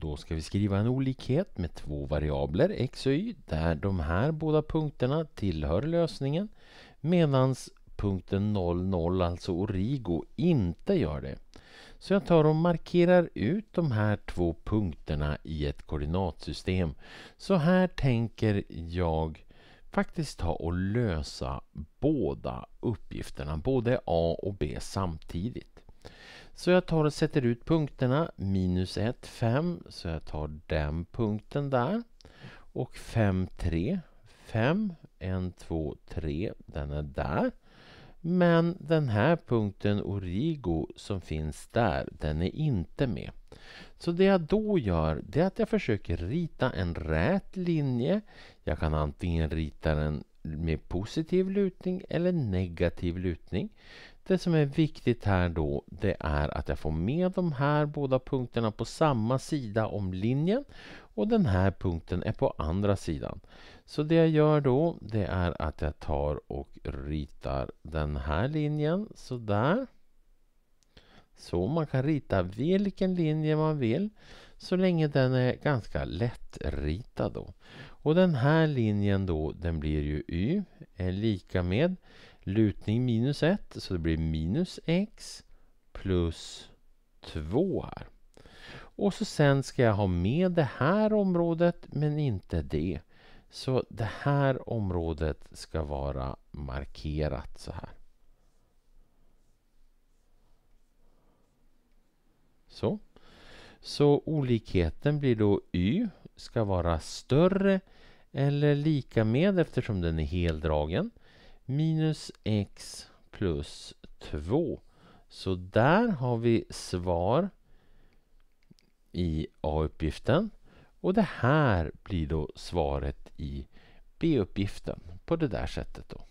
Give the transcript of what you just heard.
Då ska vi skriva en olikhet med två variabler, x och y, där de här båda punkterna tillhör lösningen, medan punkten 00, alltså origo, inte gör det. Så jag tar och markerar ut de här två punkterna i ett koordinatsystem. Så här tänker jag faktiskt ta och lösa båda uppgifterna, både A och B samtidigt. Så jag tar och sätter ut punkterna. Minus 1, 5. Så jag tar den punkten där. Och 5, 3. 5, 1, 2, 3. Den är där. Men den här punkten Origo som finns där, den är inte med. Så det jag då gör, det är att jag försöker rita en rät linje. Jag kan antingen rita den med positiv lutning eller negativ lutning. Det som är viktigt här då det är att jag får med de här båda punkterna på samma sida om linjen och den här punkten är på andra sidan. Så det jag gör då det är att jag tar och ritar den här linjen sådär. Så man kan rita vilken linje man vill så länge den är ganska lättritad. Då. Och den här linjen då, den blir ju y är lika med lutning minus 1, så det blir minus x plus 2 här. Och så sen ska jag ha med det här området, men inte det. Så det här området ska vara markerat så här. Så. Så olikheten blir då y ska vara större eller lika med, eftersom den är heldragen, minus x plus 2. Så där har vi svar i A-uppgiften. Och det här blir då svaret i B-uppgiften på det där sättet. då.